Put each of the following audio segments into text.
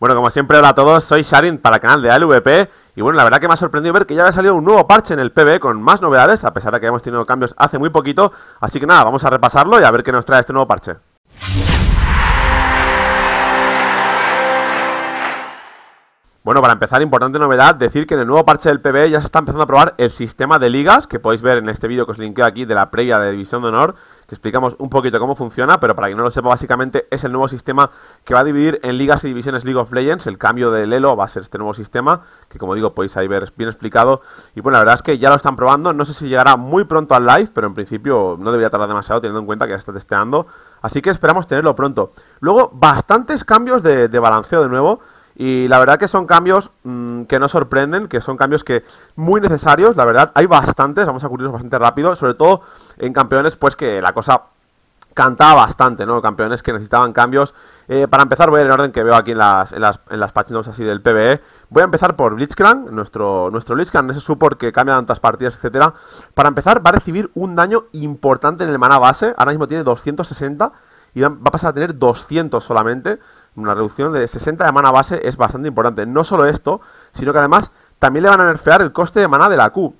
Bueno, como siempre, hola a todos, soy Sharin para el canal de ALVP y bueno, la verdad que me ha sorprendido ver que ya había salido un nuevo parche en el PB con más novedades, a pesar de que hemos tenido cambios hace muy poquito, así que nada, vamos a repasarlo y a ver qué nos trae este nuevo parche. Bueno, para empezar, importante novedad, decir que en el nuevo parche del PBE ya se está empezando a probar el sistema de ligas, que podéis ver en este vídeo que os linkeo aquí de la previa de División de Honor, que explicamos un poquito cómo funciona, pero para quien no lo sepa, básicamente es el nuevo sistema que va a dividir en ligas y divisiones League of Legends, el cambio de Lelo va a ser este nuevo sistema, que como digo, podéis ahí ver bien explicado, y bueno, la verdad es que ya lo están probando, no sé si llegará muy pronto al live, pero en principio no debería tardar demasiado teniendo en cuenta que ya está testeando, así que esperamos tenerlo pronto. Luego, bastantes cambios de, de balanceo de nuevo, y la verdad que son cambios mm, que no sorprenden, que son cambios que muy necesarios, la verdad. Hay bastantes, vamos a cubrirlos bastante rápido, sobre todo en campeones, pues que la cosa cantaba bastante, ¿no? Campeones que necesitaban cambios. Eh, para empezar, voy a ir en orden que veo aquí en las, en las, páginas así del PBE. Voy a empezar por Blitzcrank, nuestro, nuestro Blitzcrank, ese support que cambia tantas partidas, etcétera. Para empezar, va a recibir un daño importante en el mana base. Ahora mismo tiene 260 y va a pasar a tener 200 solamente. Una reducción de 60 de mana base es bastante importante. No solo esto, sino que además también le van a nerfear el coste de mana de la Q.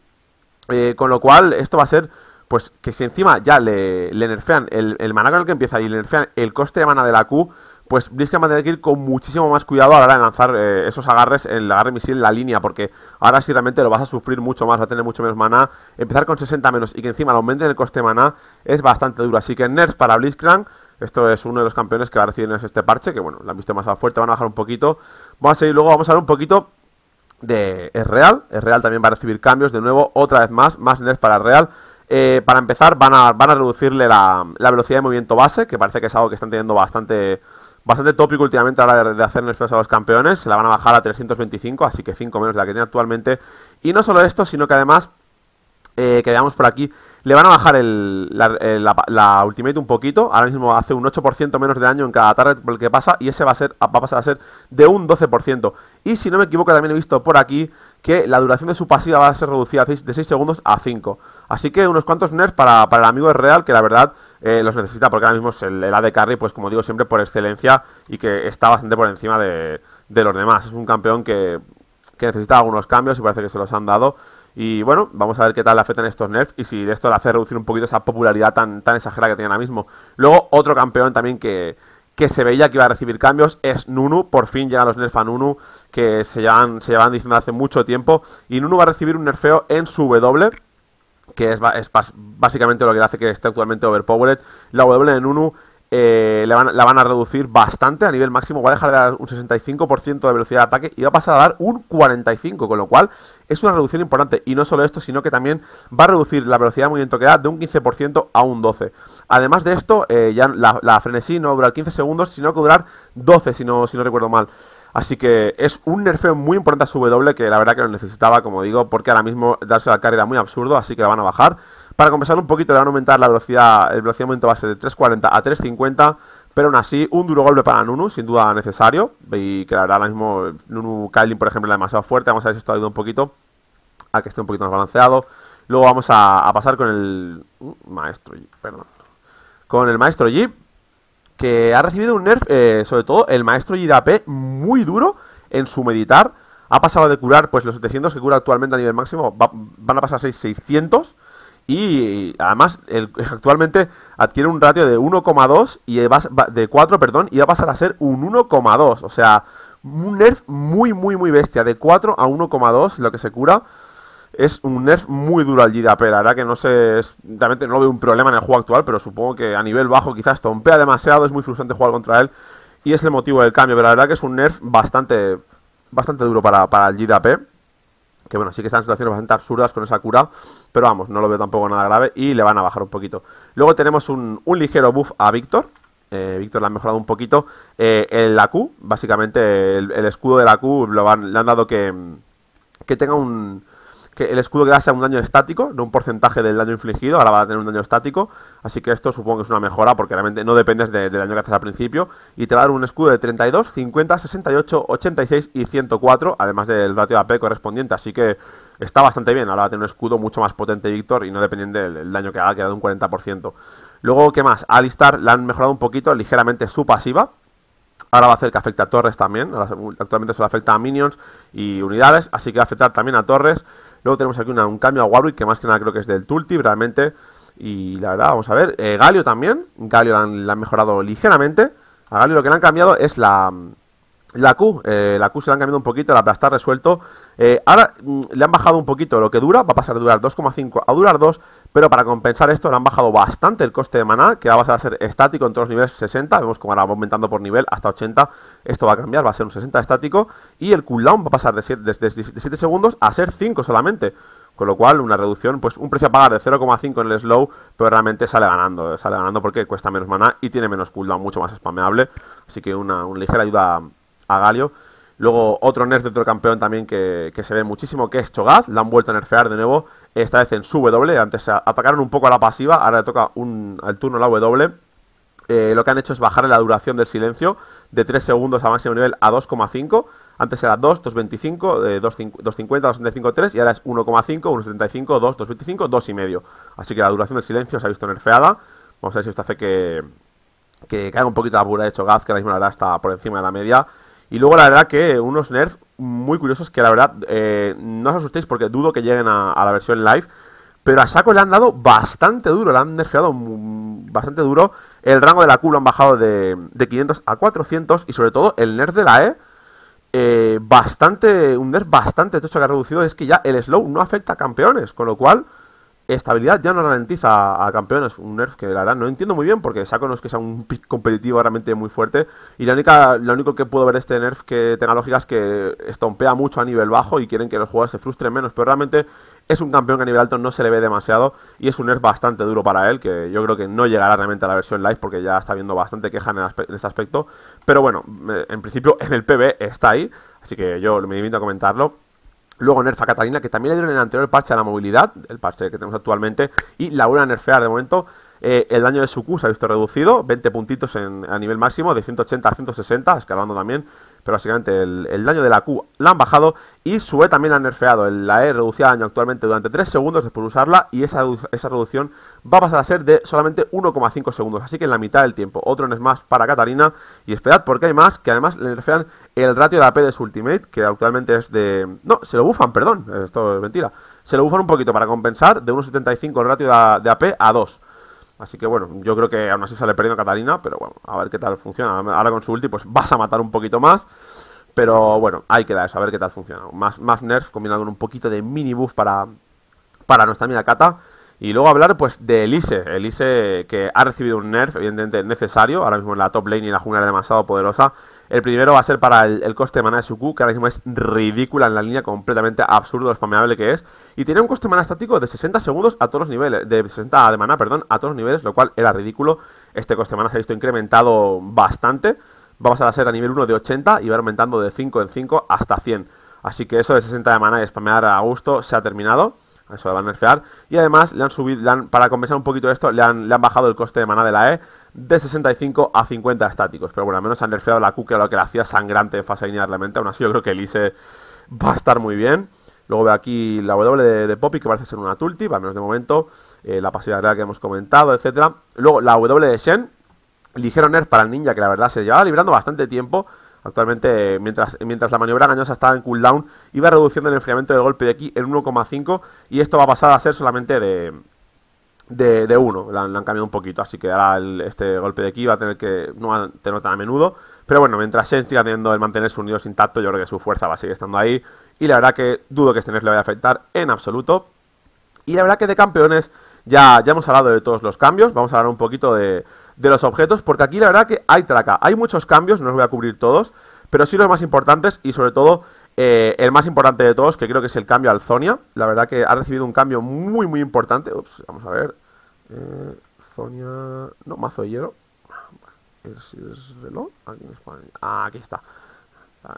Eh, con lo cual, esto va a ser, pues, que si encima ya le, nerfean el, el maná con el que empieza y le nerfean el coste de mana de la Q, pues Blitzcrank va a tener que ir con muchísimo más cuidado a la hora de lanzar eh, esos agarres, el agarre misil en la línea, porque ahora sí realmente lo vas a sufrir mucho más, va a tener mucho menos mana Empezar con 60 menos y que encima le aumenten el coste de maná es bastante duro. Así que nerfs para Blitzcrank, esto es uno de los campeones que va a recibir este parche, que bueno, la han visto más fuerte, van a bajar un poquito. Vamos a seguir luego, vamos a hablar un poquito de Real. Real también va a recibir cambios de nuevo, otra vez más, más nerf para Real. Eh, para empezar, van a, reducirle la, velocidad de movimiento base, que parece que es algo que están teniendo bastante, bastante tópico últimamente a hora de, hacer nerfs a los campeones. Se la van a bajar a 325, así que 5 menos de la que tiene actualmente. Y no solo esto, sino que además eh, que veamos por aquí, le van a bajar el, la, eh, ultimate un poquito. Ahora mismo hace un 8% menos de daño en cada target por el que pasa. Y ese va a, ser, va a pasar a ser de un 12%. Y si no me equivoco, también he visto por aquí que la duración de su pasiva va a ser reducida de 6 segundos a 5. Así que unos cuantos nerfs para, el amigo es Real, que la verdad eh, los necesita. Porque ahora mismo es el, AD Carry, pues como digo siempre, por excelencia. Y que está bastante por encima de los demás. Es un campeón que que necesita algunos cambios y parece que se los han dado. Y bueno, vamos a ver qué tal le en estos nerfs y si de esto le hace reducir un poquito esa popularidad tan, tan exagerada que tiene ahora mismo. Luego, otro campeón también que, que se veía que iba a recibir cambios es Nunu. Por fin llegan los nerfs a Nunu, que se llevan, se diciendo hace mucho tiempo. Y Nunu va a recibir un nerfeo en su W que es, básicamente lo que hace que esté actualmente overpowered. La W de Nunu eh, la, van, a reducir bastante a nivel máximo. Va a dejar de dar un 65% de velocidad de ataque y va a pasar a dar un 45%, con lo cual es una reducción importante. Y no solo esto, sino que también va a reducir la velocidad de movimiento que da de un 15% a un 12%. Además de esto, eh, ya la, frenesí no va a durar 15 segundos, sino que va a durar 12, si no, si no recuerdo mal. Así que es un nerfeo muy importante a su W, que la verdad que lo necesitaba, como digo, porque ahora mismo darse la carrera era muy absurdo, así que la van a bajar. Para compensar un poquito, le van a aumentar la velocidad, el velocidad de aumento base de 3.40 a 3.50, pero aún así, un duro golpe para Nunu, sin duda necesario. Y que la ahora mismo Nunu Kailin, por ejemplo, la demasiado fuerte. Vamos a ver si esto ayuda un poquito a que esté un poquito más balanceado. Luego vamos a, pasar con el uh, maestro Jeep, perdón. Con el maestro Jeep, que ha recibido un nerf, eh, sobre todo el maestro Jeep de AP, muy duro en su meditar. Ha pasado de curar, pues los 700 que cura actualmente a nivel máximo, van a pasar a 600 y además, actualmente adquiere un ratio de 1,2 y va, de 4, perdón, y va a pasar a ser un 1,2. O sea, un nerf muy, muy, muy bestia. De 4 a 1,2, lo que se cura. Es un nerf muy duro al GDAP, la verdad que no sé, realmente no veo un problema en el juego actual, pero supongo que a nivel bajo quizás tompea demasiado, es muy frustrante jugar contra él y es el motivo del cambio, pero la verdad que es un nerf bastante, bastante duro para, para el GDAP. Que bueno, sí que están situaciones bastante absurdas con esa cura, pero vamos, no lo veo tampoco nada grave y le van a bajar un poquito. Luego tenemos un, ligero buff a Víctor. Eh, Víctor le ha mejorado un poquito. Eh, el la Q, básicamente el, escudo de la Q le han dado que, que tenga un, que el escudo que da sea un daño estático, no un porcentaje del daño infligido, ahora va a tener un daño estático, así que esto supongo que es una mejora porque realmente no dependes del daño que haces al principio, y te va a dar un escudo de 32, 50, 68, 86 y 104, además del ratio de AP correspondiente, así que está bastante bien, ahora va a tener un escudo mucho más potente Víctor y no dependiendo del, daño que haga, que ha un 40%. Luego, ¿qué más? Alistar le han mejorado un poquito, ligeramente su pasiva, Ahora va a hacer que afecte a torres también. actualmente solo afecta a minions y unidades. Así que va a afectar también a torres. Luego tenemos aquí un cambio a Warwick, que más que nada creo que es del Tulti, realmente. Y la verdad, vamos a ver. Eh, Galio también. Galio la han, mejorado ligeramente. A Galio lo que le han cambiado es la, mm, la Q. Eh, la Q se la han cambiado un poquito, la aplastar resuelto. Eh, ahora mm, le han bajado un poquito lo que dura. Va a pasar de durar 2,5 a durar 2. Pero para compensar esto, le han bajado bastante el coste de maná, que va a ser estático en todos los niveles 60. Vemos como ahora va aumentando por nivel hasta 80. Esto va a cambiar, va a ser un 60 estático. Y el cooldown va a pasar de 7, segundos a ser 5 solamente. Con lo cual, una reducción, pues un precio a pagar de 0,5 en el slow, pero realmente sale ganando. Eh, sale ganando porque cuesta menos maná y tiene menos cooldown, mucho más spameable. Así que una, una ligera ayuda a Galio. Luego otro nerf de otro campeón también que, se ve muchísimo, que es Chogaz. La han vuelto a nerfear de nuevo, esta vez en su W. Antes atacaron un poco a la pasiva, ahora le toca un, al turno la W. Eh, lo que han hecho es bajar la duración del silencio de 3 segundos a máximo nivel a 2,5. Antes era 2, 2,25, eh, 2,50, 2,75, 3 y ahora es 1,5, 1,75, 2, 2,25, 2,5. Así que la duración del silencio se ha visto nerfeada. Vamos a ver si esto hace que, que caiga un poquito la pura de Chogaz, que ahora mismo la verdad está por encima de la media. Y luego la verdad que unos nerfs muy curiosos que la verdad eh, no os asustéis porque dudo que lleguen a, la versión live. Pero a Saco le han dado bastante duro, le han nerfeado bastante duro. El rango de la Q lo han bajado de, de 500 a 400 y sobre todo el nerf de la E. Eh, bastante, un nerf bastante esto que ha reducido es que ya el slow no afecta a campeones, con lo cual Estabilidad ya no ralentiza a campeones, un nerf que la verdad no entiendo muy bien porque Saco no que sea un pick competitivo realmente muy fuerte y la única, lo único que puedo ver de este nerf que tenga lógica es que estompea mucho a nivel bajo y quieren que los jugadores se frustren menos, pero realmente es un campeón que a nivel alto no se le ve demasiado y es un nerf bastante duro para él que yo creo que no llegará realmente a la versión live porque ya está viendo bastante queja en, en este aspecto, pero bueno, en principio en el PB está ahí, así que yo me invito a comentarlo. Luego nerfa Catalina, que también le dieron en el anterior parche a la movilidad, el parche que tenemos actualmente, y la vuelven nerfear de momento. Eh, el daño de su Q se ha visto reducido, 20 puntitos a nivel máximo, de 180 a 160, escalando también, pero básicamente el, daño de la Q la han bajado y su E también la han nerfeado. la E reducía daño actualmente durante 3 segundos después de usarla y esa, reducción va a pasar a ser de solamente 1,5 segundos, así que en la mitad del tiempo. Otro es más para Katarina y esperad porque hay más que además le nerfean el ratio de AP de su ultimate, que actualmente es de... No, se lo bufan, perdón, esto es mentira. Se lo bufan un poquito para compensar de 1,75 el ratio de, de AP a 2. Así que bueno, yo creo que aún así sale perdiendo Catalina, pero bueno, a ver qué tal funciona. Ahora con su ulti, pues vas a matar un poquito más. Pero bueno, que que eso, a ver qué tal funciona. Más, más nerfs combinado con un poquito de mini buff para, para nuestra amiga Kata. Y luego hablar pues de Elise, Elise que ha recibido un nerf evidentemente necesario, ahora mismo en la top lane y la jungla era demasiado poderosa. El primero va a ser para el, coste de mana de su que ahora mismo es ridícula en la línea, completamente absurdo lo spameable que es. Y tiene un coste de mana estático de 60 segundos a todos los niveles, de 60 de mana, perdón, a todos los niveles, lo cual era ridículo. Este coste de mana se ha visto incrementado bastante, va a pasar a ser a nivel 1 de 80 y va aumentando de 5 en 5 hasta 100. Así que eso de 60 de mana y spamear a gusto se ha terminado. Eso le van a nerfear. Y además, le han subido, para compensar un poquito esto, le han, le han, bajado el coste de maná de la E de 65 a 50 estáticos. Pero bueno, al menos han nerfeado la Q, que era lo que la hacía sangrante en fase lineal realmente. Aún así, yo creo que Elise va a estar muy bien. Luego veo aquí la W de, de Poppy, que parece ser una tulti. al menos de momento. Eh, la pasividad real que hemos comentado, etcétera. Luego la W de Shen, ligero nerf para el ninja, que la verdad se llevaba librando bastante tiempo. Actualmente, mientras, mientras la maniobra gañosa estaba en cooldown, iba reduciendo el enfriamiento del golpe de aquí en 1,5 y esto va a pasar a ser solamente de, de, 1. La, han cambiado un poquito, así que ahora este golpe de aquí va a tener que no tener tan a menudo. Pero bueno, mientras Shen siga teniendo el mantener su unidos intacto, yo creo que su fuerza va a seguir estando ahí. Y la verdad que dudo que este nerf le vaya a afectar en absoluto. Y la verdad que de campeones ya, hemos hablado de todos los cambios, vamos a hablar un poquito de, los objetos, porque aquí la verdad que hay traca, hay muchos cambios, no los voy a cubrir todos, pero sí los más importantes y sobre todo eh, el más importante de todos, que creo que es el cambio al Zonia. La verdad que ha recibido un cambio muy, muy importante. vamos a ver. Eh, Zonia... No, mazo de hielo. Es, reloj. aquí ah, está. Ah,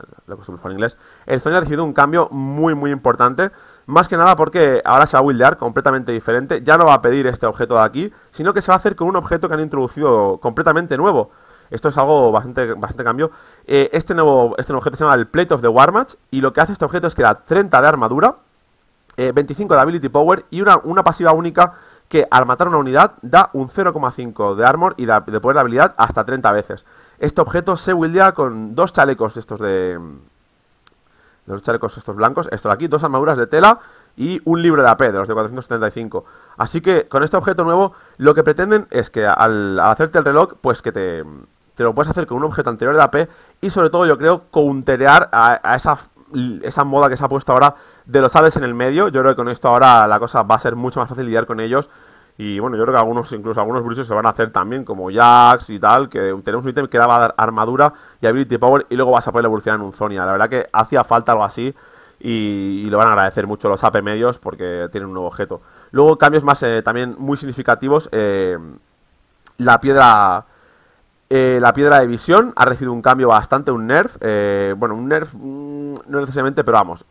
inglés, el Sony ha recibido un cambio muy muy importante, más que nada porque ahora se va a buildear completamente diferente, ya no va a pedir este objeto de aquí, sino que se va a hacer con un objeto que han introducido completamente nuevo. Esto es algo bastante, bastante cambio. Eh, este, nuevo, este objeto se llama el Plate of the War Match, y lo que hace este objeto es que da 30 de armadura, 25 eh, de Ability Power y una, pasiva única que al matar una unidad da un 0,5 de armor y de, de poder de habilidad hasta 30 veces. Este objeto se wildea con dos chalecos estos de... Los chalecos estos blancos, esto de aquí, dos armaduras de tela y un libro de AP, de los de 475. Así que con este objeto nuevo lo que pretenden es que al, hacerte el reloj, pues que te, te, lo puedes hacer con un objeto anterior de AP y sobre todo yo creo counterear a, esa esa moda que se ha puesto ahora de los aves en el medio. Yo creo que con esto ahora la cosa va a ser mucho más fácil lidiar con ellos y bueno, yo creo que algunos, incluso algunos bruises se van a hacer también, como Jax y tal, que tenemos un ítem que daba armadura y ability power y luego vas a poder evolucionar en un Zonia. La verdad que hacía falta algo así y, lo van a agradecer mucho los AP medios porque tienen un nuevo objeto. Luego cambios más eh, también muy significativos. Eh, la piedra... Eh, la piedra de visión ha recibido un cambio bastante, un nerf. bueno, un nerf mm, no necesariamente, pero vamos.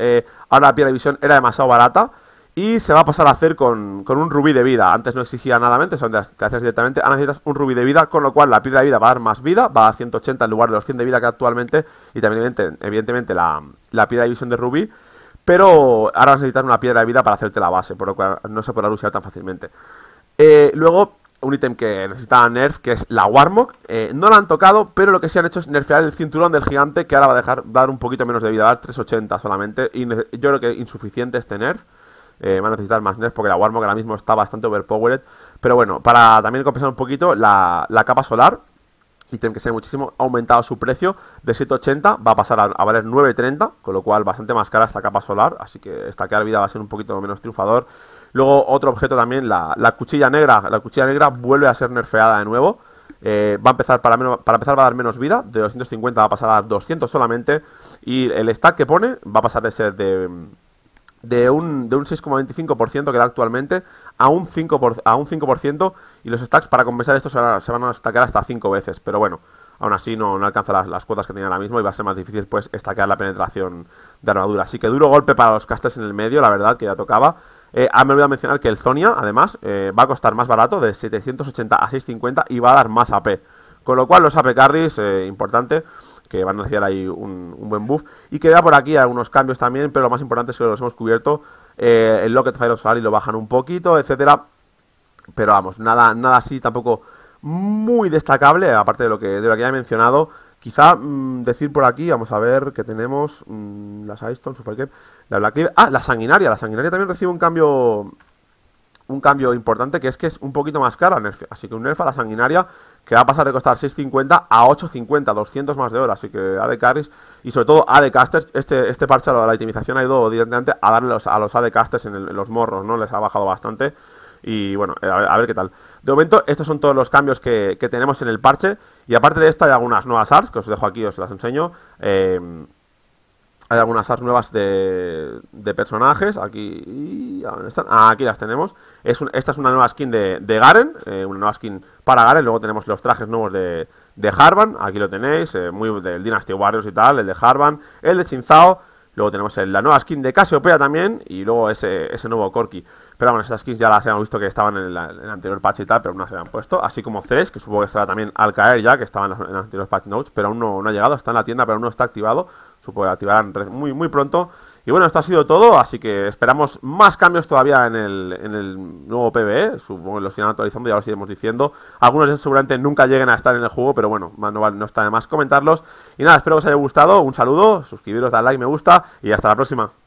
ahora la piedra de visión era demasiado barata. Y se va a pasar a hacer con, un rubí de vida. Antes no exigía nada mente, te haces directamente. Ahora necesitas un rubí de vida, con lo cual la piedra de vida va a dar más vida, va a 180 en lugar de los 100 de vida que actualmente. Y también, evidentemente, la, piedra de visión de rubí. Pero ahora vas necesitar una piedra de vida para hacerte la base, por lo cual no se podrá usar tan fácilmente. Eh, luego, un ítem que necesita nerf, que es la Warmog. Eh, no la han tocado, pero lo que sí han hecho es nerfear el cinturón del gigante, que ahora va a dejar dar un poquito menos de vida, va a dar 380 solamente. Y yo creo que es insuficiente este nerf. Eh, va a necesitar más nerfs porque la Warmog ahora mismo está bastante overpowered. Pero bueno, para también compensar un poquito, la, capa solar, ítem que ve muchísimo, ha aumentado su precio de 7,80, va a pasar a, valer 9,30, con lo cual bastante más cara esta capa solar, así que esta cara vida va a ser un poquito menos triunfador. Luego otro objeto también, la, cuchilla negra, la cuchilla negra vuelve a ser nerfeada de nuevo. Eh, va a empezar para, para empezar va a dar menos vida, de 250 va a pasar a 200 solamente y el stack que pone va a pasar de ser de de un, de un 6,25% que da actualmente a un 5%, a un 5% y los stacks para compensar esto se van, a, se van a hasta 5 veces, pero bueno, aún así no, no alcanza las, cuotas que tiene ahora mismo y va a ser más difícil pues estacar la penetración de armadura. Así que duro golpe para los casters en el medio, la verdad que ya tocaba. Eh, ah, me olvidado mencionar que el Zonia, además, eh, va a costar más barato, de 780 a 650 y va a dar más AP. Con lo cual los AP carries, eh, importante, que van a hacer ahí un, buen buff. Y que vea por aquí algunos cambios también, pero lo más importante es que los hemos cubierto. Eh, el Locket Fire of y lo bajan un poquito, etcétera. Pero vamos, nada, nada así tampoco muy destacable, aparte de lo que, de lo que ya he mencionado. Quizá mm, decir por aquí, vamos a ver que tenemos mm, las las Super Cap la Black Ah, la Sanguinaria, la Sanguinaria también recibe un cambio un cambio importante que es que es un poquito más cara Así que un nerf a la sanguinaria que va a pasar de costar 6.50 a 8.50, 200 más de oro, Así que de Carries y sobre todo de Casters, este, este parche a la itemización ha ido directamente a darle los, a los AD Casters en, los morros, ¿no? Les ha bajado bastante. Y bueno, eh, a ver, qué tal. De momento, estos son todos los cambios que, tenemos en el parche. Y aparte de esto, hay algunas nuevas arts que os dejo aquí, os las enseño. Eh, hay algunas nuevas de, personajes. Aquí. Ah, aquí las tenemos. Es esta es una nueva skin de, Garen. Eh, una nueva skin para Garen. Luego tenemos los trajes nuevos de, de Harvan. Aquí lo tenéis. Eh, muy del Dynasty Warriors y tal. El de Harvan. El de Chinzao. Luego tenemos la nueva skin de Casiopea también. Y luego ese, ese nuevo Corki. Pero bueno, esas skins ya las habíamos visto que estaban en, el anterior patch y tal, pero no se habían puesto. Así como tres que supongo que estará también al caer ya, que estaban en, los patch notes, pero aún no, ha llegado, está en la tienda, pero aún no está activado. Supongo que activarán muy, muy pronto. Y bueno, esto ha sido todo, así que esperamos más cambios todavía en el, nuevo PBE. Supongo que los irán actualizando y ahora iremos diciendo. Algunos de esos seguramente nunca lleguen a estar en el juego, pero bueno, no, no está de más comentarlos. Y nada, espero que os haya gustado. Un saludo, suscribiros, dar like, me gusta y hasta la próxima.